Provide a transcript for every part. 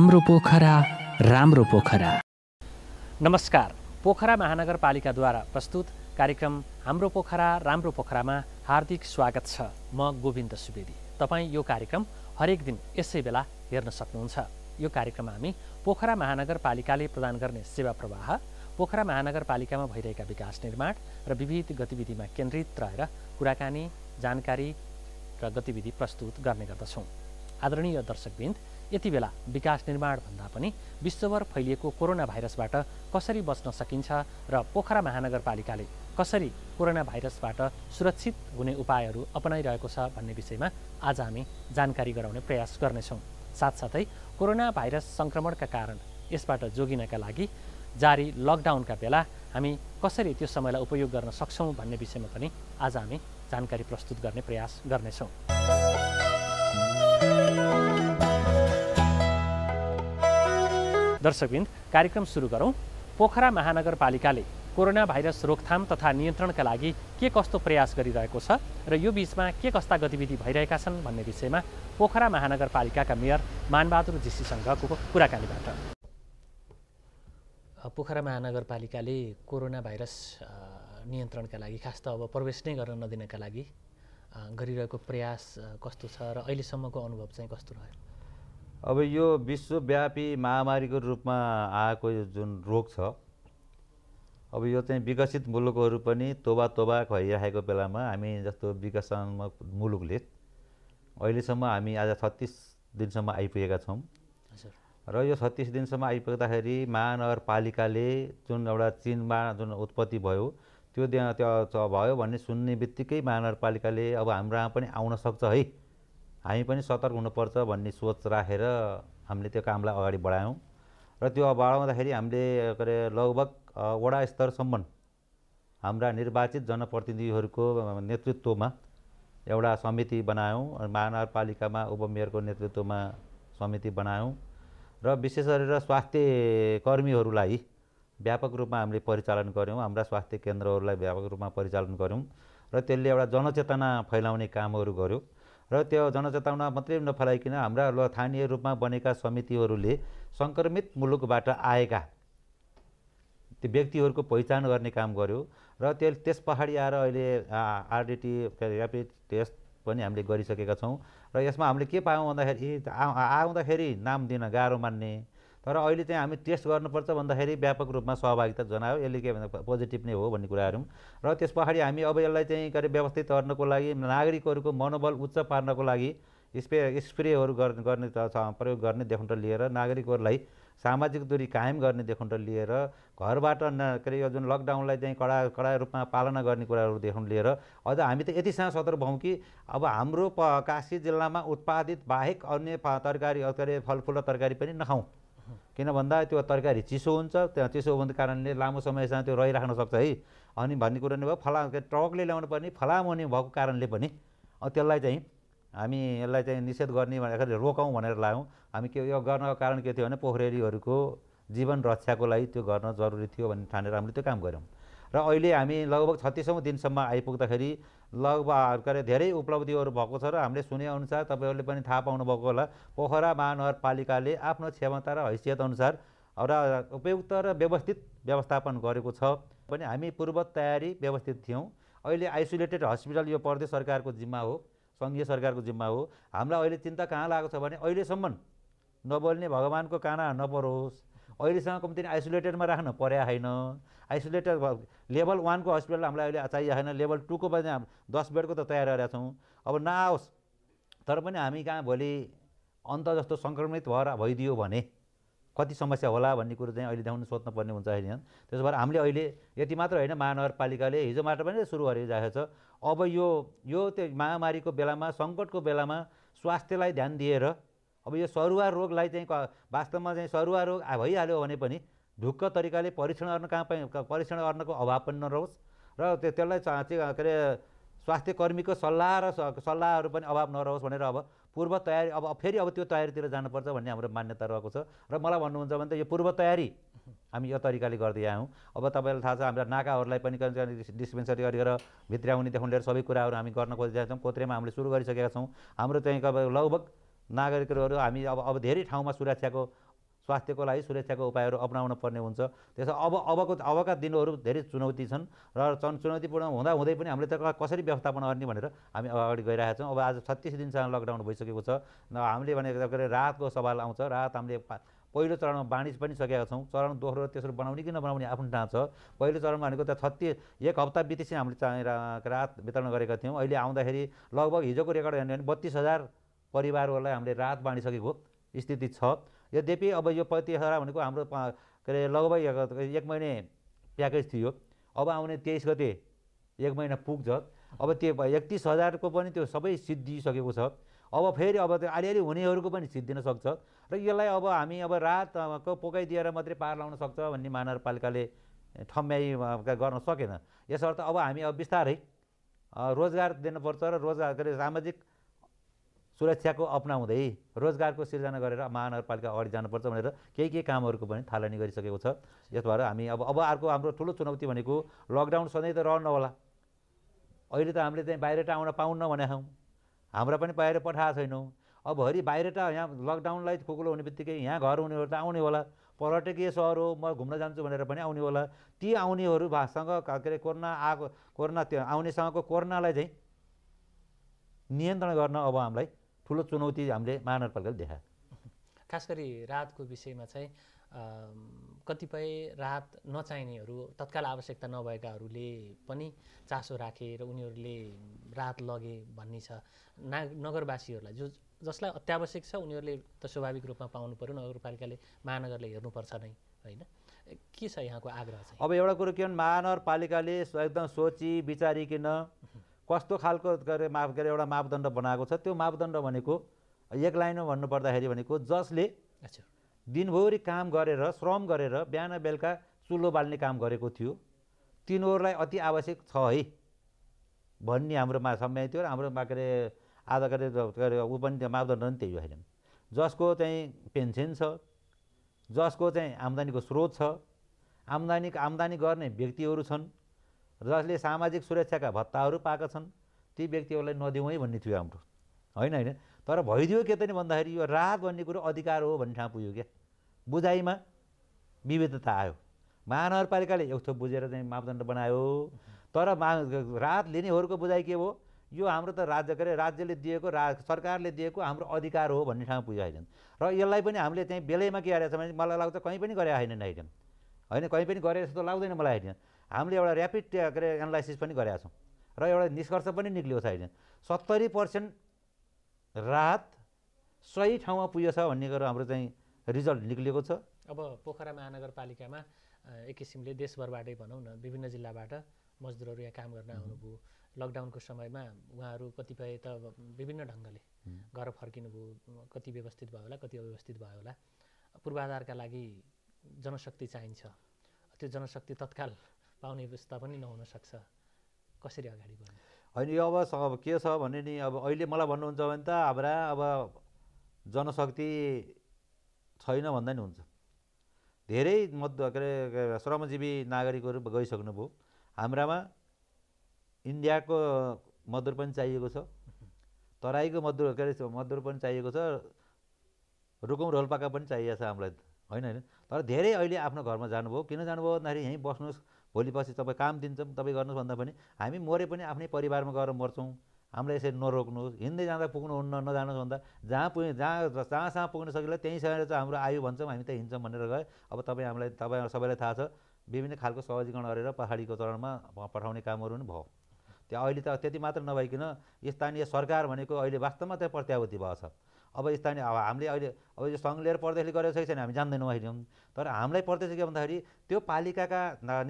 राम्रो पोखरा राम्रो पोखरा नमस्कार पोखरा महानगरपालिकाद्वारा प्रस्तुत कार्यक्रम हाम्रो पोखरा राम्रो पोखरामा हार्दिक स्वागत छ म गोविन्द सुवेदी तपाईँ यो कार्यक्रम हरेक दिन यसै बेला हेर्न सक्नुहुन्छ यो कार्यक्रममा हामी पोखरा महानगरपालिकाले प्रदान गर्ने सेवा प्रवाह पोखरा महानगरपालिकामा भइरहेका विकास निर्माण र विविध गतिविधिमा केन्द्रित रहेर कुराकानी जानकारी र गतिविधि प्रस्तुत गर्ने गर्दछौँ आदरणीय दर्शकबिन्द यति बेला विकास निर्माण भन्दा पनि विश्वभर फैलिएको कोरोना भाइरसबाट कसरी बच्न सकिन्छ र पोखरा महानगरपालिकाले कसरी कोरोना भाइरसबाट सुरक्षित हुने उपायहरू अपनाइरहेको छ भन्ने विषयमा आज हामी जानकारी गराउने प्रयास गर्नेछौँ साथसाथै कोरोना भाइरस सङ्क्रमणका कारण यसबाट जोगिनका लागि जारी लकडाउनका बेला हामी कसरी त्यो समयलाई उपयोग गर्न सक्छौँ भन्ने विषयमा पनि आज हामी जानकारी प्रस्तुत गर्ने प्रयास गर्नेछौँ दर्शकवृन्द कार्यक्रम सुरु गरौँ पोखरा महानगरपालिकाले कोरोना भाइरस रोकथाम तथा नियन्त्रणका लागि के कस्तो प्रयास गरिरहेको छ र यो बिचमा के कस्ता गतिविधि भइरहेका छन् भन्ने विषयमा पोखरा महानगरपालिकाका मेयर मानबहादुर जीसीसँगको कुराकानीबाट पोखरा महानगरपालिकाले कोरोना भाइरस नियन्त्रणका लागि खास त अब प्रवेश नै गर्न नदिनका लागि गरिरहेको प्रयास कस्तो छ र अहिलेसम्मको अनुभव चाहिँ कस्तो रह्यो अब यो विश्वव्यापी महामारीको रूपमा आएको जुन रोग छ अब यो चाहिँ विकसित मुलुकहरू पनि तोबा तोबा भइरहेको बेलामा हामी जस्तो विकासात्मक मुलुकले अहिलेसम्म हामी आज छत्तिस दिनसम्म आइपुगेका छौँ र यो छत्तिस दिनसम्म आइपुग्दाखेरि महानगरपालिकाले जुन एउटा चिनमा जुन उत्पत्ति भयो त्यो त्यहाँ त्यो भयो भन्ने सुन्ने बित्तिकै महानगरपालिकाले अब हाम्रो पनि आउन सक्छ है हामी पनि सतर्क हुनुपर्छ भन्ने सोच राखेर हामीले त्यो कामलाई अगाडि बढायौँ र त्यो बढाउँदाखेरि हामीले के अरे लगभग वडा स्तरसम्म हाम्रा निर्वाचित जनप्रतिनिधिहरूको नेतृत्वमा एउटा समिति बनायौँ महानगरपालिकामा उपमेयरको नेतृत्वमा समिति बनायौँ र विशेष गरेर स्वास्थ्य कर्मीहरूलाई व्यापक रूपमा हामीले परिचालन गऱ्यौँ हाम्रा स्वास्थ्य केन्द्रहरूलाई व्यापक रूपमा परिचालन गऱ्यौँ र त्यसले एउटा जनचेतना फैलाउने कामहरू गर्यो र त्यो जनचेतना मात्रै नफलाइकन हाम्रा स्थानीय रूपमा बनेका समितिहरूले सङ्क्रमित मुलुकबाट आएका त्यो व्यक्तिहरूको पहिचान गर्ने काम गर्यो र त्यो त्यस पछाडि आएर अहिले आरडिटी ऱ्यापिड टेस्ट पनि हामीले गरिसकेका छौँ र यसमा हामीले के पायौँ भन्दाखेरि आउँदाखेरि नाम दिन गाह्रो मान्ने तर अहिले चाहिँ हामी टेस्ट गर्नुपर्छ भन्दाखेरि व्यापक रूपमा सहभागिता जनायो यसले के भन्दा पोजिटिभ नै हो भन्ने कुराहरू र त्यस पछाडि हामी अब यसलाई चाहिँ के अरे व्यवस्थित गर्नको लागि नागरिकहरूको मनोबल उच्च पार्नको लागि स्प्रे स्प्रेहरू गर्ने प्रयोग गर्ने गर्नेदेखि लिएर नागरिकहरूलाई सामाजिक दूरी कायम गर्ने त लिएर घरबाट न के अरे यो जुन लकडाउनलाई चाहिँ कडा कडा रूपमा पालना गर्ने कुराहरू कुराहरूदेखि लिएर अझ हामी त यतिसँग सतर्क भयौँ कि अब हाम्रो काशी जिल्लामा उत्पादित बाहेक अन्य तरकारी के अरे फलफुल र तरकारी पनि नखाउँ किन भन्दा त्यो तरकारी चिसो हुन्छ त्यहाँ चिसो हुनुको कारणले लामो समयसम्म त्यो रहिराख्न सक्छ है अनि भन्ने कुरा नै भयो फला ट्रकले ल्याउनु पर्ने फलाम हुने भएको कारणले पनि त्यसलाई चाहिँ हामी यसलाई चाहिँ निषेध गर्ने भन्दाखेरि रोकाउँ भनेर लायौँ हामी के यो गर्नको कारण के थियो भने पोखरेलीहरूको जीवन रक्षाको लागि त्यो गर्न जरुरी थियो भन्ने ठानेर हामीले त्यो काम गऱ्यौँ र अहिले हामी लगभग छत्तिसौँ दिनसम्म आइपुग्दाखेरि लगभग धेरै उपलब्धिहरू भएको छ र हामीले सुनेअनुसार तपाईँहरूले पनि थाहा पाउनुभएको होला पोखरा महानगरपालिकाले आफ्नो क्षमता र हैसियत अनुसार र उपयुक्त र व्यवस्थित व्यवस्थापन गरेको छ पनि हामी पूर्व तयारी व्यवस्थित थियौँ अहिले आइसोलेटेड हस्पिटल यो प्रदेश सरकारको जिम्मा हो सङ्घीय सरकारको जिम्मा हो हामीलाई अहिले चिन्ता कहाँ लागेको छ भने अहिलेसम्म नबोल्ने भगवान्को काना नपरोस् अहिलेसम्म कम्ती आइसोलेटेडमा राख्न पर्या होइन आइसोलेटेड लेभल वानको हस्पिटल हामीलाई अहिले चाहिएको होइन लेभल टूको पनि दस बेडको त तयार गरेका छौँ अब नआओस् तर पनि हामी कहाँ भोलि अन्त जस्तो सङ्क्रमित भएर भइदियो भने कति समस्या होला भन्ने कुरो चाहिँ अहिले देखाउनु सोध्नुपर्ने हुन्छ अहिले त्यसो भएर हामीले अहिले यति मात्र होइन महानगरपालिकाले हिजो मात्र पनि सुरु गरिरहेको छ अब यो यो त्यो महामारीको बेलामा सङ्कटको बेलामा स्वास्थ्यलाई ध्यान दिएर अब यो सरुवा रोगलाई चाहिँ वास्तवमा चाहिँ सरुवा रोग भइहाल्यो भने पनि ढुक्क तरिकाले परीक्षण गर्न कहाँ परीक्षण गर्नको अभाव पनि नरहोस् र त्यो त्यसलाई चाहिँ के अरे स्वास्थ्य कर्मीको सल्लाह र सल्लाहहरू पनि अभाव नरहोस् भनेर अब पूर्व तयारी अब फेरि अब त्यो तयारीतिर जानुपर्छ भन्ने हाम्रो मान्यता रहेको छ र मलाई भन्नुहुन्छ भने त यो पूर्व तयारी हामी यो तरिकाले गर्दै आयौँ अब तपाईँलाई थाहा छ हाम्रा नाकाहरूलाई पनि डिस्पेन्सरी गरेर भित्र आउनेदेखि लिएर सबै कुराहरू हामी गर्न खोजिरहेका छौँ कोत्रेमा हामीले सुरु गरिसकेका छौँ हाम्रो चाहिँ लगभग नागरिकहरू हामी अब अब धेरै ठाउँमा सुरक्षाको स्वास्थ्यको लागि सुरक्षाको उपायहरू अप्नाउनु पर्ने हुन्छ त्यसो अब अबको अबका दिनहरू धेरै चुनौती छन् र चुनौतीपूर्ण हुँदा हुँदै पनि हामीले त्यसलाई कसरी व्यवस्थापन गर्ने भनेर हामी अगाडि गइरहेका छौँ अब आज छत्तिस दिनसम्म लकडाउन भइसकेको छ हामीले भने राहतको सवाल आउँछ राहत हामीले पहिलो चरणमा बाँडिस पनि सकेका छौँ चरण दोस्रो तेस्रो बनाउने कि नबनाउने आफ्नो ठाउँ छ पहिलो चरण भनेको त छत्तिस एक हप्ता बितेपछि हामीले चाहिँ रात वितरण गरेका थियौँ अहिले आउँदाखेरि लगभग हिजोको रेकर्ड हेर्ने भने बत्तिस हजार परिवारहरूलाई हामीले राहत बाँडिसकेको स्थिति छ यद्यपि अब यो पैँतिसवटा भनेको हाम्रो के अरे लगभग एक महिने प्याकेज थियो अब आउने तेइस गते एक महिना पुग्छ अब त्यो एकतिस हजारको पनि त्यो सबै सिद्धिसकेको छ अब फेरि अब त्यो अलिअलि हुनेहरूको पनि सिद्धिन सक्छ र यसलाई अब हामी अब रातको पोकाइदिएर मात्रै पार लाउन सक्छ भन्ने महानगरपालिकाले ठम्ब्याइ गर्न सकेन यसर्थ अब हामी अब बिस्तारै रोजगार दिनुपर्छ र रोजगार के अरे सामाजिक सुरक्षाको अप्नाउँदै रोजगारको सिर्जना गरेर महानगरपालिका अगाडि जानुपर्छ भनेर केही केही कामहरूको पनि थालनी गरिसकेको छ यस भएर हामी अब अब अर्को हाम्रो ठुलो चुनौती भनेको लकडाउन सधैँ त रहन होला अहिले त हामीले चाहिँ बाहिर आउन पाउन्न भने हौँ हाम्रा पनि बाहिर पठाएको छैनौँ अब हरि बाहिर यहाँ लकडाउनलाई खुकुलो हुने बित्तिकै यहाँ घर हुनेहरू त आउने होला पर्यटकीय सहर हो म घुम्न जान्छु भनेर पनि आउने होला ती आउनेहरू भाषासँग के अरे कोरोना आएको कोरोना त्यो आउनेसँगको कोरोनालाई चाहिँ नियन्त्रण गर्न अब हामीलाई ठुलो चुनौती हामीले महानगरपालिकाले देखा खास गरी राहतको विषयमा चाहिँ कतिपय रात नचाहिनेहरू तत्काल आवश्यकता नभएकाहरूले पनि चासो राखे र उनीहरूले रात लगे भन्ने छ ना नगरवासीहरूलाई जो जसलाई अत्यावश्यक छ उनीहरूले त स्वाभाविक रूपमा पाउनु पऱ्यो नगरपालिकाले महानगरले हेर्नुपर्छ नै होइन के छ यहाँको आग्रह चाहिँ अब एउटा कुरो के भने महानगरपालिकाले एकदम सोची विचारिकन कस्तो खालको गरे माफ गरे एउटा मापदण्ड बनाएको छ त्यो मापदण्ड भनेको एक लाइनमा भन्नुपर्दाखेरि भनेको जसले दिनभरि काम गरेर श्रम गरेर बिहान बेलुका चुलो बाल्ने काम गरेको थियो तिनीहरूलाई अति आवश्यक छ है भन्ने हाम्रोमा समय थियो र हाम्रोमा के अरे आधा के अरे ऊ पनि त्यो मापदण्ड पनि त्यही होइन जसको चाहिँ पेन्सन छ जसको चाहिँ आम्दानीको स्रोत छ आम्दानी आम्दानी गर्ने व्यक्तिहरू छन् जसले सामाजिक सुरक्षाका भत्ताहरू पाएका छन् ती व्यक्तिहरूलाई नदिउँ है भन्ने थियो हाम्रो होइन होइन तर भइदियो के त नि भन्दाखेरि यो राहत भन्ने कुरो अधिकार हो भन्ने ठाउँ पुग्यो क्या बुझाइमा विविधता आयो महानगरपालिकाले यस्तो बुझेर चाहिँ मापदण्ड बनायो तर मा राहत लिनेहरूको बुझाइ के हो यो हाम्रो त राज्य के अरे राज्यले दिएको रा सरकारले दिएको हाम्रो अधिकार हो भन्ने ठाउँमा पुग्यो होइन र यसलाई पनि हामीले चाहिँ बेलैमा के आएको छ भने मलाई लाग्छ कहीँ पनि गरे होइन होइन होइन कहीँ पनि गरे जस्तो लाग्दैन मलाई होइन हामीले एउटा ऱ्यापिड के अरे एनालाइसिस पनि गरेका छौँ र एउटा निष्कर्ष पनि निक्लियो अहिले सत्तरी पर्सेन्ट राहत सही ठाउँमा पुगेछ भन्ने गरेर हाम्रो चाहिँ रिजल्ट निक्लिएको छ अब पोखरा महानगरपालिकामा एक किसिमले देशभरबाटै भनौँ न विभिन्न जिल्लाबाट मजदुरहरू यहाँ काम गर्न आउनुभयो लकडाउनको समयमा उहाँहरू कतिपय त विभिन्न ढङ्गले घर फर्किनुभयो कति व्यवस्थित भयो होला कति अव्यवस्थित भयो होला पूर्वाधारका लागि जनशक्ति चाहिन्छ त्यो जनशक्ति तत्काल पाउने अवस्था पनि नहुनसक्छ कसरी अगाडि बढ्नु होइन यो अब अब के छ भने नि अब अहिले मलाई भन्नुहुन्छ भने त हाम्रा अब जनशक्ति छैन भन्दा नि हुन्छ धेरै मध्य के अरे श्रमजीवी नागरिकहरू गइसक्नुभयो हाम्रामा इन्डियाको मधुर पनि चाहिएको छ तराईको मधुर के अरे मधुर पनि चाहिएको छ रुकुम रोल्पाका पनि चाहिएको छ हामीलाई होइन होइन तर धेरै अहिले आफ्नो घरमा जानुभयो किन जानुभयो भन्दाखेरि यहीँ बस्नुहोस् भोलि पछि तपाईँ काम दिन्छौँ तपाईँ गर्नुहोस् भन्दा पनि हामी मरे पनि आफ्नै परिवारमा गएर मर्छौँ हामीलाई यसरी नरोक्नुहोस् हिँड्दै जाँदा पुग्नुहुन्न नजानुहोस् भन्दा जहाँ पुगे जहाँ जहाँसम्म पुग्न सकिन्छ त्यहीँसम्म चाहिँ हाम्रो आयु भन्छौँ हामी त हिँड्छौँ भनेर गए अब तपाईँ हामीलाई तपाईँ सबैलाई थाहा छ विभिन्न खालको सहजीकरण गरेर पहाडीको चरणमा पठाउने कामहरू पनि भयो त्यहाँ अहिले त त्यति मात्र नभइकन स्थानीय सरकार भनेको अहिले वास्तवमा त्यहाँ प्रत्याभूति भएको छ अब स्थानीय अब हामीले अहिले अब यो सङ्घ लिएर प्रदेशले गरेको छ कि छैन हामी जान्दैनौँ अहिले तर हामीलाई प्रदेश के भन्दाखेरि त्यो पालिकाका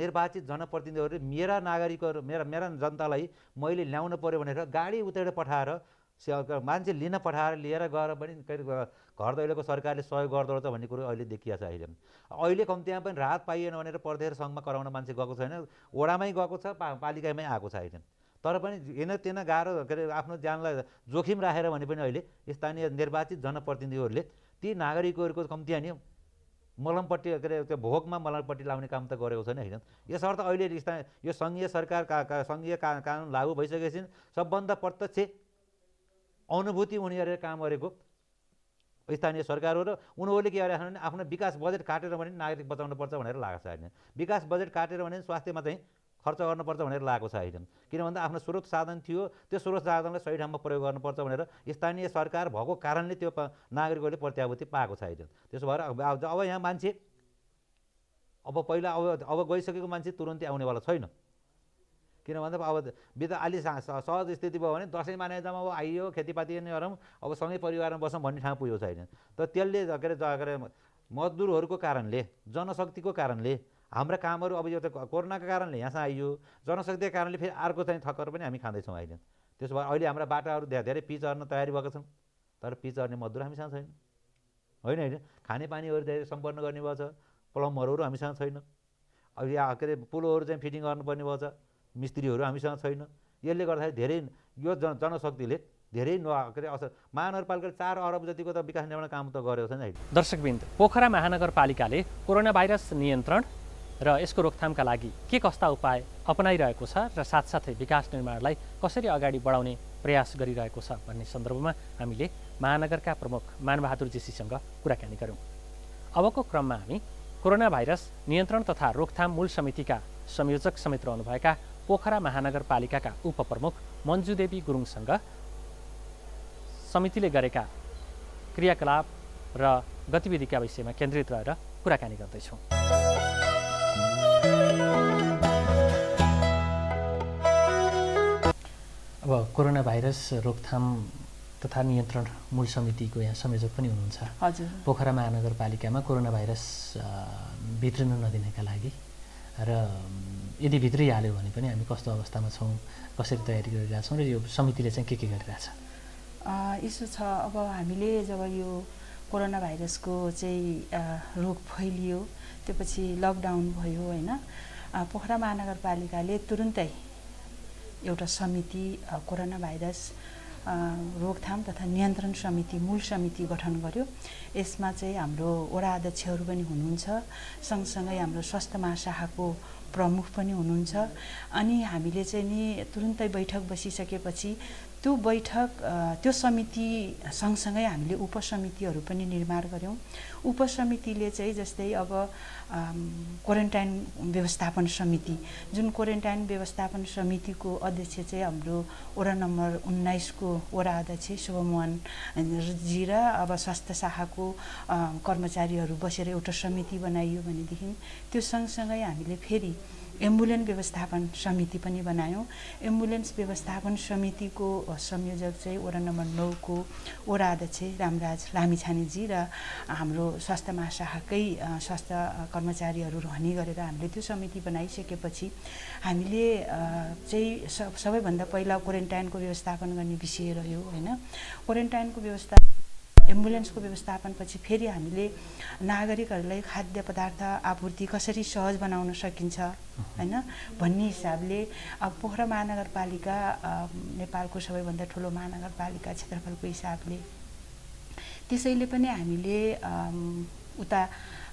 निर्वाचित जनप्रतिनिधिहरूले मेरा नागरिकहरू मेरा मेरा जनतालाई मैले ल्याउनु पऱ्यो भनेर गाडी उतेर पठाएर मान्छे लिन पठाएर लिएर गएर पनि घर दैलोको सरकारले सहयोग गर्दो रहेछ भन्ने कुरो अहिले देखिया छ अहिले अहिले कम्तीमा पनि राहत पाइएन भनेर प्रदेश सङ्घमा कराउन मान्छे गएको छैन वडामै गएको छ पा पालिकामै आएको छ अहिले तर पनि हेर्न तेन गाह्रो के अरे आफ्नो ज्यानलाई जोखिम राखेर भने पनि अहिले स्थानीय निर्वाचित जनप्रतिनिधिहरूले ती नागरिकहरूको कम्ती हानि मलमपट्टि के अरे त्यो भोकमा मलमपट्टि लाउने काम त गरेको छैन होइन यसर्थ अहिले स्थानीय यो सङ्घीय सरकार का, सङ्घीय का कानुन लागू भइसकेपछि सबभन्दा प्रत्यक्ष अनुभूति उनीहरूले काम गरेको स्थानीय सरकारहरू र उनीहरूले के गरेका छन् भने आफ्नो विकास बजेट काटेर भने नागरिक पर्छ भनेर लाग्छ होइन विकास बजेट काटेर भने स्वास्थ्यमा चाहिँ खर्च गर्नुपर्छ भनेर लागेको छ किन भन्दा आफ्नो स्रोत साधन थियो त्यो स्रोत साधनलाई सही ठाउँमा प्रयोग गर्नुपर्छ भनेर स्थानीय सरकार भएको कारणले त्यो नागरिकहरूले प्रत्याभूति पाएको छ अहिले त्यसो भएर अब यहाँ मान्छे अब पहिला अब अब गइसकेको मान्छे तुरन्तै आउनेवाला छैन किन भन्दा अब बिदा अलि सहज स्थिति भयो भने दसैँ माने जम्मा अब आइयो खेतीपाती नै गरौँ अब सँगै परिवारमा बसौँ भन्ने ठाउँ पुगेको छैन तर त्यसले के अरे मजदुरहरूको कारणले जनशक्तिको कारणले हाम्रा कामहरू अब यो त कोरोनाको कारणले यहाँसम्म आइयो जनशक्तिको कारणले फेरि अर्को चाहिँ थक्कर पनि हामी खाँदैछौँ अहिले त्यसो भए अहिले हाम्रा बाटाहरू धेरै धेरै पिच हर्न तयारी भएको छौँ तर पिच हर्ने मजदुर हामीसँग छैन होइन होइन खानेपानीहरू धेरै सम्पन्न गर्ने भएको छ प्लम्बरहरू हामीसँग छैन अब या के अरे पुलोहरू चाहिँ फिटिङ गर्नुपर्ने भएको छ मिस्त्रीहरू हामीसँग छैन यसले गर्दाखेरि धेरै यो जन जनशक्तिले धेरै न के अरे असर महानगरपालिकाले चार अरब जतिको त विकास निर्माण काम त गरेको छ अहिले दर्शकबिन्द पोखरा महानगरपालिकाले कोरोना भाइरस नियन्त्रण र यसको रोकथामका लागि के कस्ता उपाय अपनाइरहेको छ र साथसाथै विकास निर्माणलाई कसरी अगाडि बढाउने प्रयास गरिरहेको छ भन्ने सन्दर्भमा हामीले महानगरका प्रमुख मानबहादुर जेसीसँग कुराकानी गऱ्यौँ अबको क्रममा हामी कोरोना भाइरस नियन्त्रण तथा रोकथाम मूल समितिका संयोजक समेत रहनुभएका पोखरा महानगरपालिकाका उपप्रमुख मन्जुदेवी गुरुङसँग समितिले गरेका क्रियाकलाप र गतिविधिका विषयमा केन्द्रित रहेर कुराकानी गर्दैछौँ अब कोरोना भाइरस रोकथाम तथा नियन्त्रण मूल समितिको यहाँ संयोजक पनि हुनुहुन्छ हजुर पोखरा महानगरपालिकामा कोरोना भाइरस भित्रिन नदिनका लागि र यदि भित्रिहाल्यो भने पनि हामी कस्तो अवस्थामा छौँ कसरी तयारी गरिरहेछौँ र यो समितिले चाहिँ के के गरिरहेछ यसो छ अब हामीले जब यो कोरोना भाइरसको चाहिँ रोग फैलियो त्यो पछि लकडाउन भयो होइन पोखरा महानगरपालिकाले तुरुन्तै एउटा समिति कोरोना भाइरस रोकथाम तथा नियन्त्रण समिति मूल समिति गठन गर्यो यसमा चाहिँ हाम्रो वडा अध्यक्षहरू पनि हुनुहुन्छ सँगसँगै हाम्रो स्वास्थ्य महाशाखाको प्रमुख पनि हुनुहुन्छ अनि हामीले चाहिँ नि तुरुन्तै बैठक बसिसकेपछि त्यो बैठक त्यो समिति सँगसँगै हामीले उपसमितिहरू पनि निर्माण गऱ्यौँ उपसमितिले चाहिँ जस्तै अब क्वारेन्टाइन व्यवस्थापन समिति जुन क्वारेन्टाइन व्यवस्थापन समितिको अध्यक्ष चाहिँ हाम्रो वडा नम्बर उन्नाइसको वडा अध्यक्ष शुभमोहनजी र अब स्वास्थ्य शाखाको कर्मचारीहरू बसेर एउटा समिति बनाइयो भनेदेखि त्यो सँगसँगै हामीले फेरि एम्बुलेन्स व्यवस्थापन समिति पनि बनायौँ एम्बुलेन्स व्यवस्थापन समितिको संयोजक चाहिँ वडा नम्बर नौको वडा अध्यक्ष रामराज लामिछानेजी र हाम्रो स्वास्थ्य महाशाखाकै स्वास्थ्य कर्मचारीहरू रहने गरेर हामीले त्यो समिति बनाइसकेपछि हामीले चाहिँ सबैभन्दा पहिला क्वारेन्टाइनको व्यवस्थापन गर्ने विषय रह्यो होइन क्वारेन्टाइनको व्यवस्था एम्बुलेन्सको व्यवस्थापनपछि फेरि हामीले नागरिकहरूलाई खाद्य पदार्थ आपूर्ति कसरी सहज बनाउन सकिन्छ होइन भन्ने हिसाबले अब पोखरा महानगरपालिका नेपालको सबैभन्दा ठुलो महानगरपालिका क्षेत्रफलको हिसाबले त्यसैले पनि हामीले उता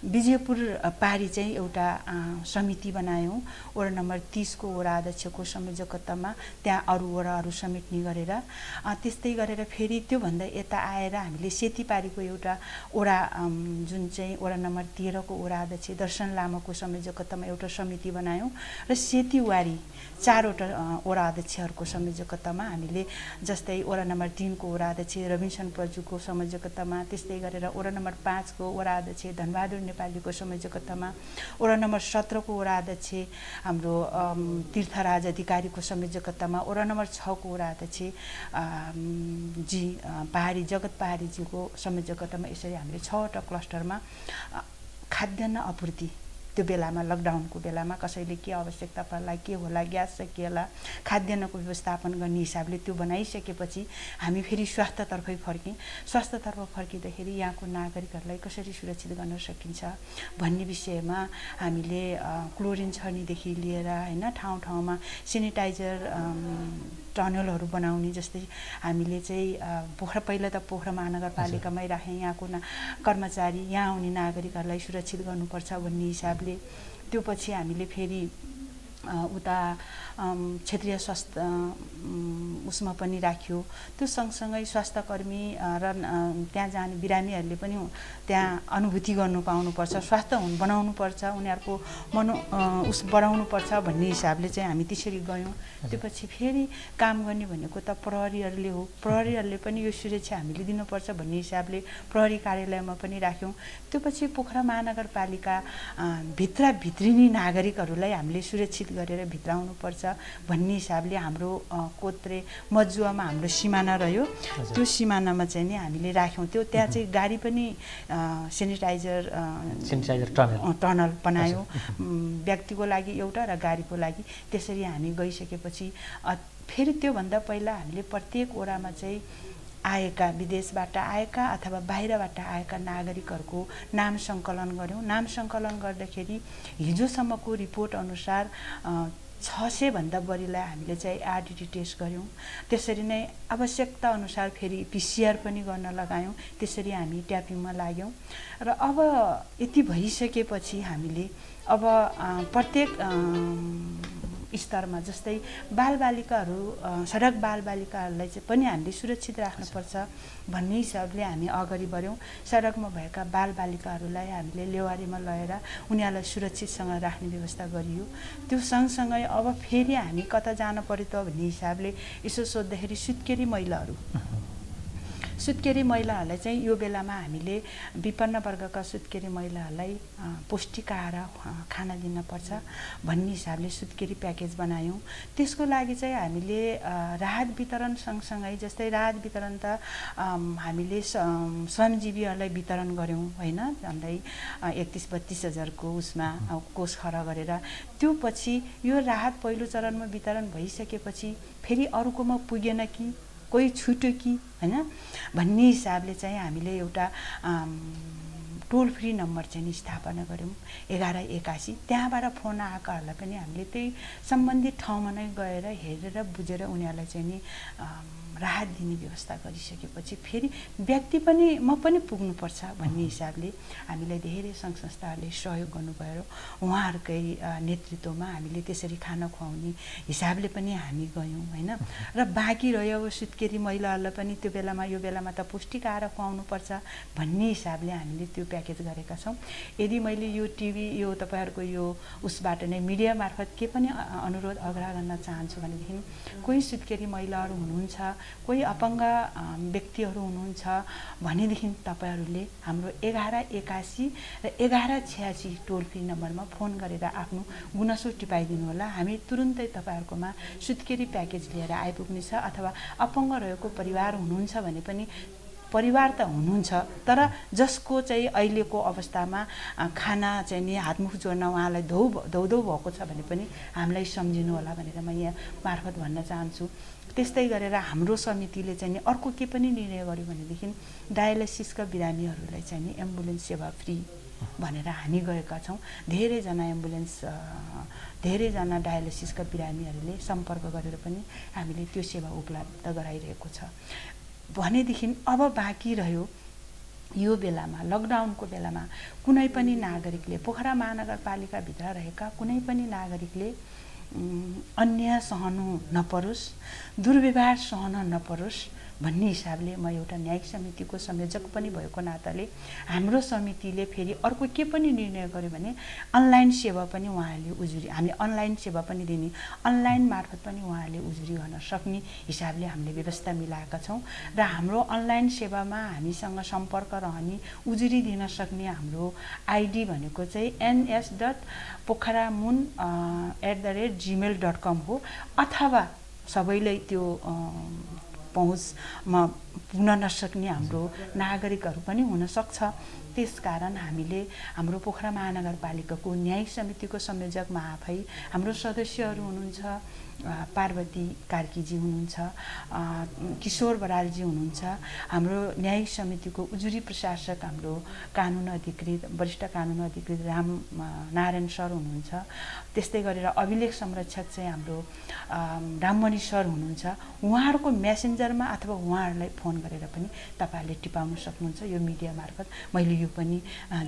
विजयपुर पारी चाहिँ एउटा समिति बनायौँ वडा नम्बर तिसको वडा अध्यक्षको संयोजकत्वमा त्यहाँ अरू वडाहरू समेट्ने गरेर त्यस्तै गरेर फेरि त्योभन्दा यता आएर हामीले सेती पारीको एउटा वडा जुन चाहिँ वडा नम्बर तेह्रको वडा अध्यक्ष दर्शन लामाको संयोजकत्वमा एउटा समिति बनायौँ र सेतीवारी चारवटा वडा अध्यक्षहरूको संयोजकत्वमा हामीले जस्तै वडा नम्बर तिनको वडा अध्यक्ष रविन्सन प्रजुको संयोजकत्वमा त्यस्तै गरेर वडा नम्बर पाँचको वडा अध्यक्ष धनबहादुर नेपालीको समय जगत्तामा वडा नम्बर सत्रको वडा अध्यक्ष हाम्रो तीर्थराज अधिकारीको समय जगत्तामा वडा नम्बर छको वडा अध्यक्ष जी पहाडी जगत पहाडीजीको समय यसरी हामीले छवटा क्लस्टरमा खाद्यान्न आपूर्ति त्यो बेलामा लकडाउनको बेलामा कसैले के आवश्यकता पर्ला के होला ग्यास सकिएला खाद्यान्नको व्यवस्थापन गर्ने हिसाबले त्यो बनाइसकेपछि हामी फेरि स्वास्थ्यतर्फै फर्क्यौँ स्वास्थ्यतर्फ फर्किँदाखेरि यहाँको नागरिकहरूलाई कसरी सुरक्षित गर्न सकिन्छ भन्ने विषयमा हामीले क्लोरिन छर्नीदेखि लिएर होइन ठाउँ ठाउँमा सेनिटाइजर टनलहरू बनाउने जस्तै हामीले चाहिँ पोखरा पहिला त पोखरा महानगरपालिकामै राखेँ यहाँको ना कर्मचारी यहाँ आउने नागरिकहरूलाई सुरक्षित गर्नुपर्छ भन्ने हिसाबले हामीले त्यो पछि हामीले फेरि उता क्षेत्रीय स्वास्थ्य उसमा पनि राख्यो त्यो सँगसँगै स्वास्थ्यकर्मी र त्यहाँ जाने बिरामीहरूले पनि त्यहाँ अनुभूति गर्नु पाउनुपर्छ स्वास्थ्य बनाउनु बनाउनुपर्छ उनीहरूको मनो उस बढाउनुपर्छ भन्ने हिसाबले चाहिँ हामी त्यसरी गयौँ त्यो पछि फेरि काम गर्ने भनेको त प्रहरीहरूले हो प्रहरीहरूले पनि यो सुरक्षा हामीले दिनुपर्छ भन्ने हिसाबले प्रहरी कार्यालयमा पनि राख्यौँ त्यो पछि पोखरा महानगरपालिका भित्र भित्रिनी नागरिकहरूलाई हामीले सुरक्षित सुरक्षित गरेर पर्छ भन्ने हिसाबले हाम्रो कोत्रे मजुवामा हाम्रो सिमाना रह्यो त्यो सिमानामा चाहिँ नि हामीले राख्यौँ त्यो त्यहाँ चाहिँ गाडी पनि सेनिटाइजर सेनिटाइजर टनल टनल बनायौँ व्यक्तिको लागि एउटा र गाडीको लागि त्यसरी हामी गइसकेपछि फेरि त्योभन्दा पहिला हामीले प्रत्येक ओडामा चाहिँ आएका विदेशबाट आएका अथवा बाहिरबाट आएका नागरिकहरूको नाम सङ्कलन गऱ्यौँ नाम सङ्कलन गर्दाखेरि हिजोसम्मको रिपोर्ट अनुसार छ सयभन्दा बढीलाई हामीले चाहिँ आरडिटी टेस्ट गऱ्यौँ त्यसरी नै आवश्यकता अनुसार फेरि पिसिआर पनि गर्न लगायौँ त्यसरी हामी ट्यापिङमा लाग्यौँ र अब यति भइसकेपछि हामीले अब प्रत्येक स्तरमा जस्तै बालबालिकाहरू सडक बालबालिकाहरूलाई चाहिँ पनि हामीले सुरक्षित राख्नुपर्छ भन्ने हिसाबले हामी अगाडि बढ्यौँ सडकमा भएका बालबालिकाहरूलाई हामीले लेवारीमा लगेर उनीहरूलाई सुरक्षितसँग राख्ने व्यवस्था गरियो त्यो सँगसँगै अब फेरि हामी कता जानु पऱ्यो त भन्ने हिसाबले यसो सोद्धाखेरि सुत्केरी महिलाहरू सुत्केरी महिलाहरूलाई चाहिँ यो बेलामा हामीले विपन्न वर्गका सुत्केरी महिलाहरूलाई पौष्टिक आहार खाना दिनपर्छ भन्ने हिसाबले सुत्केरी प्याकेज बनायौँ त्यसको लागि चाहिँ हामीले राहत वितरण सँगसँगै जस्तै राहत वितरण त हामीले श्रमजीवीहरूलाई वितरण गऱ्यौँ होइन झन्डै एकतिस बत्तिस हजारको उसमा कोष खडा गरेर त्यो पछि यो राहत पहिलो चरणमा वितरण भइसकेपछि फेरि अरूकोमा पुगेन कि कोही छुट्यो कि होइन भन्ने हिसाबले चाहिँ हामीले एउटा टोल फ्री नम्बर चाहिँ स्थापना गऱ्यौँ एघार एकासी त्यहाँबाट फोन आएकाहरूलाई पनि हामीले त्यही सम्बन्धित ठाउँमा नै गएर हेरेर बुझेर उनीहरूलाई चाहिँ नि राहत दिने व्यवस्था गरिसकेपछि फेरि व्यक्ति पनि म पनि पुग्नुपर्छ भन्ने हिसाबले हामीलाई धेरै सङ्घ संस्थाहरूले सहयोग गर्नुभयो उहाँहरूकै नेतृत्वमा हामीले त्यसरी खाना खुवाउने हिसाबले पनि हामी गयौँ होइन र बाँकी रह्यो अब सुत्केरी महिलाहरूलाई पनि त्यो बेलामा यो बेलामा त पौष्टिक आएर खुवाउनुपर्छ भन्ने हिसाबले हामीले त्यो प्याकेज गरेका छौँ यदि मैले यो टिभी यो तपाईँहरूको यो उसबाट नै मिडिया मार्फत के पनि अनुरोध अग्रह गर्न चाहन्छु भनेदेखि कोही सुत्केरी महिलाहरू हुनुहुन्छ कोही अपाङ्ग व्यक्तिहरू हुनुहुन्छ भनेदेखि तपाईँहरूले हाम्रो एघार एकासी र एघार छ्यासी टोल फ्री नम्बरमा फोन गरेर आफ्नो गुनासो टिपाइदिनु होला हामी तुरुन्तै तपाईँहरूकोमा सुत्केरी प्याकेज लिएर आइपुग्नेछ अथवा अपाङ्ग रहेको परिवार हुनुहुन्छ भने पनि परिवार त हुनुहुन्छ तर जसको चाहिँ अहिलेको अवस्थामा खाना चाहिँ नि हातमुख जोड्न उहाँलाई धौ धौधौ भएको छ भने पनि हामीलाई सम्झिनु होला भनेर म यहाँ मार्फत भन्न चाहन्छु त्यस्तै गरेर हाम्रो समितिले चाहिँ नि अर्को के पनि निर्णय गर्यो भनेदेखि डायलिसिसका बिरामीहरूलाई चाहिँ नि एम्बुलेन्स सेवा फ्री भनेर हामी गएका छौँ धेरैजना एम्बुलेन्स धेरैजना डायलिसिसका बिरामीहरूले सम्पर्क गरेर पनि हामीले त्यो सेवा उपलब्ध गराइरहेको छ भनेदेखि अब बाँकी रह्यो यो बेलामा लकडाउनको बेलामा कुनै पनि नागरिकले पोखरा महानगरपालिकाभित्र रहेका कुनै पनि नागरिकले अन्याय सहनु नपरोस् दुर्व्यवहार सहन नपरोस् भन्ने हिसाबले म एउटा न्यायिक समितिको संयोजक पनि भएको नाताले हाम्रो समितिले फेरि अर्को के पनि निर्णय गर्यो भने अनलाइन सेवा पनि उहाँहरूले उजुरी हामीले अनलाइन सेवा पनि दिने अनलाइन मार्फत पनि उहाँहरूले उजुरी गर्न सक्ने हिसाबले हामीले व्यवस्था मिलाएका छौँ र हाम्रो अनलाइन सेवामा हामीसँग सम्पर्क रहने उजुरी दिन सक्ने हाम्रो आइडी भनेको चाहिँ एनएस डट पोखरा मुन at the rate Gmail dot com हो अथवा सबैलाई त्यो पहुँचमा पुग्न नसक्ने हाम्रो नागरिकहरू पनि हुनसक्छ कारण हामीले हाम्रो पोखरा महानगरपालिकाको न्यायिक समितिको संयोजकमा आफै हाम्रो सदस्यहरू हुनुहुन्छ पार्वती कार्कीजी हुनुहुन्छ किशोर बरालजी हुनुहुन्छ हाम्रो न्यायिक समितिको उजुरी प्रशासक हाम्रो कानुन अधिकृत वरिष्ठ कानुन अधिकृत राम नारायण सर हुनुहुन्छ त्यस्तै गरेर अभिलेख संरक्षक चाहिँ हाम्रो राममणि सर हुनुहुन्छ उहाँहरूको म्यासेन्जरमा अथवा उहाँहरूलाई फोन गरेर पनि तपाईँहरूले टिपाउन सक्नुहुन्छ यो मिडिया मार्फत मैले यो पनि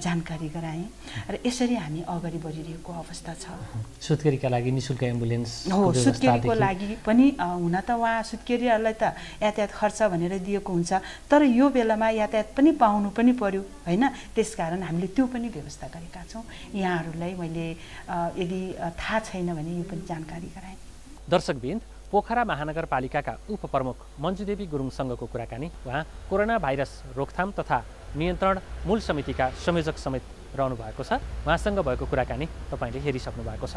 जानकारी गराएँ र यसरी हामी अगाडि बढिरहेको अवस्था छ सुत्केरीका लागि निशुल्क एम्बुलेन्स हो सुत्केरीको लागि पनि हुन त उहाँ सुत्केरीहरूलाई त यातायात खर्च भनेर दिएको हुन्छ तर यो बेलामा यातायात पनि पाउनु पनि पर्यो होइन त्यसकारण हामीले त्यो पनि व्यवस्था गरेका छौँ यहाँहरूलाई मैले यदि थाहा छैन भने यो पनि जानकारी गराएँ दर्शकबिन्द पोखरा महानगरपालिकाका उपप्रमुख मन्जुदेवी गुरुङसँगको कुराकानी उहाँ कोरोना भाइरस रोकथाम तथा नियन्त्रण मूल समितिका संयोजक समेत रहनु भएको छ उहाँसँग भएको कुराकानी तपाईँले हेरिसक्नु भएको छ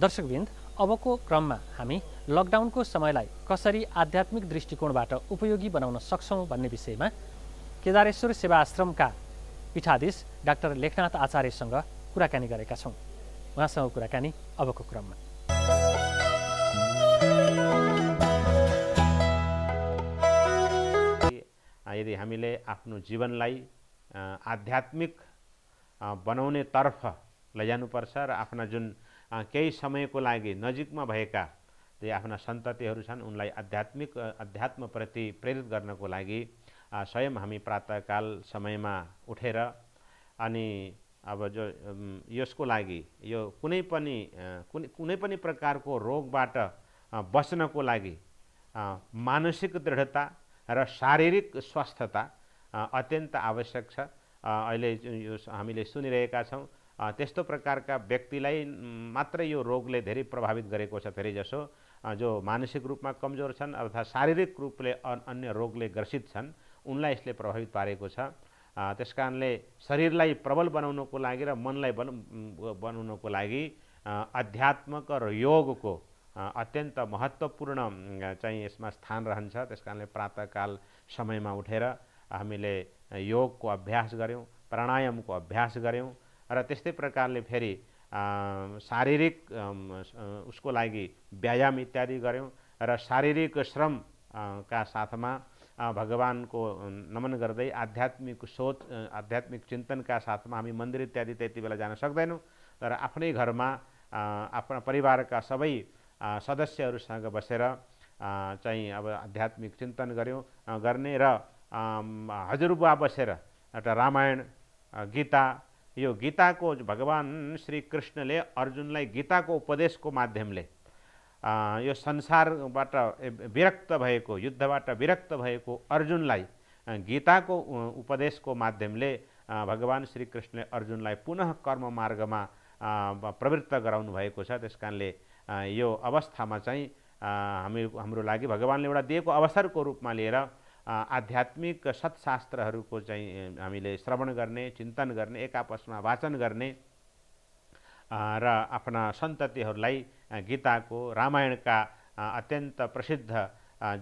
दर्शकबिन्द अबको क्रममा हामी लकडाउनको समयलाई कसरी आध्यात्मिक दृष्टिकोणबाट उपयोगी बनाउन सक्छौँ भन्ने विषयमा केदारेश्वर सेवा आश्रमका पीठाधीश डाक्टर लेखनाथ आचार्यसँग कुराकानी गरेका छौँ उहाँसँग कुराकानी अबको क्रममा यदि हामीले आफ्नो जीवनलाई आध्यात्मिक बनाउने तर्फ लैजानुपर्छ र आफ्ना जुन केही समयको लागि नजिकमा भएका जे आफ्ना सन्ततिहरू छन् उनलाई आध्यात्मिक अध्यात्मप्रति प्रेरित गर्नको लागि स्वयं हामी प्रातःकाल समयमा उठेर अनि अब जो यसको लागि यो कुनै पनि कुनै कुनै पनि प्रकारको रोगबाट बच्नको लागि मानसिक दृढता र शारीरिक स्वस्थता अत्यन्त आवश्यक छ अहिले यो हामीले सुनिरहेका छौँ त्यस्तो प्रकारका व्यक्तिलाई मात्रै यो रोगले धेरै प्रभावित गरेको छ धेरैजसो जो मानसिक रूपमा कमजोर छन् अर्थात् शारीरिक रूपले अन्य रोगले ग्रसित छन् उनलाई यसले प्रभावित पारेको छ त्यस कारणले शरीरलाई प्रबल बनाउनको लागि र मनलाई बन बनाउनको लागि आध्यात्मक र योगको अत्यन्त महत्त्वपूर्ण चाहिँ यसमा स्थान रहन्छ त्यस कारणले प्रातःकाल समयमा उठेर हामीले योगको अभ्यास गऱ्यौँ प्राणायामको अभ्यास गऱ्यौँ र त्यस्तै प्रकारले फेरि शारीरिक उसको लागि व्यायाम इत्यादि गऱ्यौँ र शारीरिक श्रम का साथमा भगवानको नमन गर्दै आध्यात्मिक सोच आध्यात्मिक चिन्तनका साथमा हामी मन्दिर इत्यादि त्यति बेला जान सक्दैनौँ तर आफ्नै घरमा आफ्ना परिवारका सबै सदस्यहरूसँग बसेर चाहिँ अब आध्यात्मिक चिन्तन गऱ्यौँ गर्ने र हजुरबुवा बसेर एउटा रामायण गीता यो गीताको भगवान् श्रीकृष्णले अर्जुनलाई गीताको उपदेशको माध्यमले यो संसारबाट विरक्त भएको युद्धबाट विरक्त भएको अर्जुनलाई गीताको उपदेशको माध्यमले भगवान् श्रीकृष्णले अर्जुनलाई पुनः कर्म मार्गमा प्रवृत्त गराउनु भएको छ त्यस कारणले यो अवस्थामा चाहिँ हामी हाम्रो लागि भगवान्ले एउटा दिएको अवसरको रूपमा लिएर आध्यात्मिक सत्शास्त्रहरूको चाहिँ हामीले श्रवण गर्ने चिन्तन गर्ने एक आपसमा वाचन गर्ने र आफ्ना सन्ततिहरूलाई गीताको रामायणका अत्यन्त प्रसिद्ध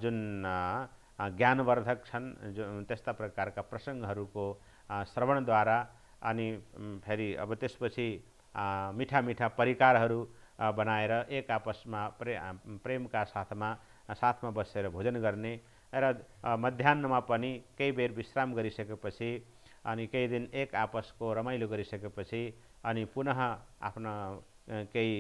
जुन ज्ञानवर्धक छन् जो त्यस्ता प्रकारका प्रसङ्गहरूको श्रवणद्वारा अनि फेरि अब त्यसपछि मिठा मिठा परिकारहरू बनाएर एक आपसमा प्रे प्रेमका साथमा साथमा बसेर भोजन गर्ने र मध्याहमा पनि केही बेर विश्राम गरिसकेपछि अनि केही दिन एक आपसको रमाइलो गरिसकेपछि अनि पुनः आफ्ना केही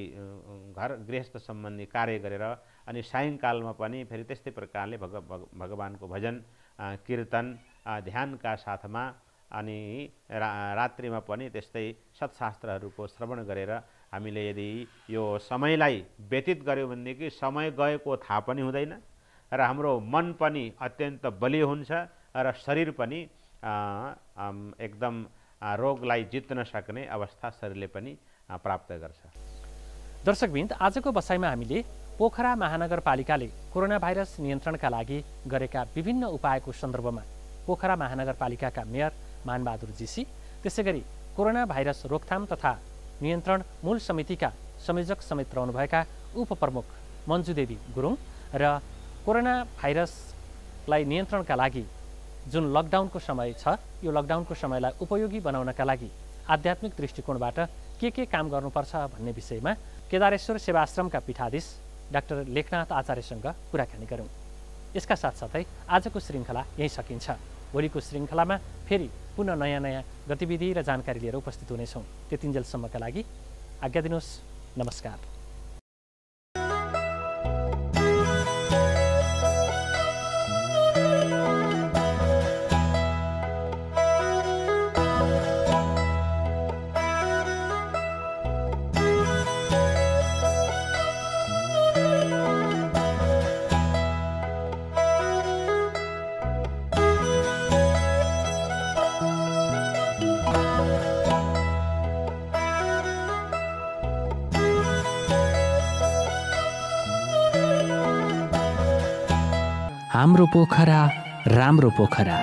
घर गृहस्थ सम्बन्धी कार्य गरेर अनि सायङकालमा पनि फेरि त्यस्तै प्रकारले भग भग भगवान्को भजन कीर्तन ध्यानका साथमा अनि रा रात्रिमा पनि त्यस्तै सत्शास्त्रहरूको श्रवण गरेर हामीले यदि यो समयलाई व्यतीत गऱ्यौँ भनेदेखि समय गएको थाहा पनि हुँदैन र हाम्रो मन पनि अत्यन्त बलियो हुन्छ र शरीर पनि एकदम रोगलाई जित्न सक्ने अवस्था शरीरले पनि प्राप्त गर्छ दर्शकविन्द आजको बसाइमा हामीले पोखरा महानगरपालिकाले कोरोना भाइरस नियन्त्रणका लागि गरेका विभिन्न उपायको सन्दर्भमा पोखरा महानगरपालिकाका मेयर मानबहादुर जीसी त्यसै गरी कोरोना भाइरस रोकथाम तथा नियन्त्रण मूल समितिका संयोजक समेत रहनुभएका उपप्रमुख मन्जुदेवी गुरुङ र कोरोना भाइरसलाई नियन्त्रणका लागि जुन लकडाउनको समय छ यो लकडाउनको समयलाई उपयोगी बनाउनका लागि आध्यात्मिक दृष्टिकोणबाट के के काम गर्नुपर्छ भन्ने विषयमा केदारेश्वर सेवाश्रमका पीठाधीश डाक्टर लेखनाथ आचार्यसँग कुराकानी गरौँ यसका साथसाथै आजको श्रृङ्खला यहीँ सकिन्छ भोलिको श्रृङ्खलामा फेरि पुनः नयाँ नयाँ गतिविधि र जानकारी लिएर उपस्थित हुनेछौँ त्यतिन्जेलसम्मका लागि आज्ञा दिनुहोस् नमस्कार हाम्रो पोखरा राम्रो पोखरा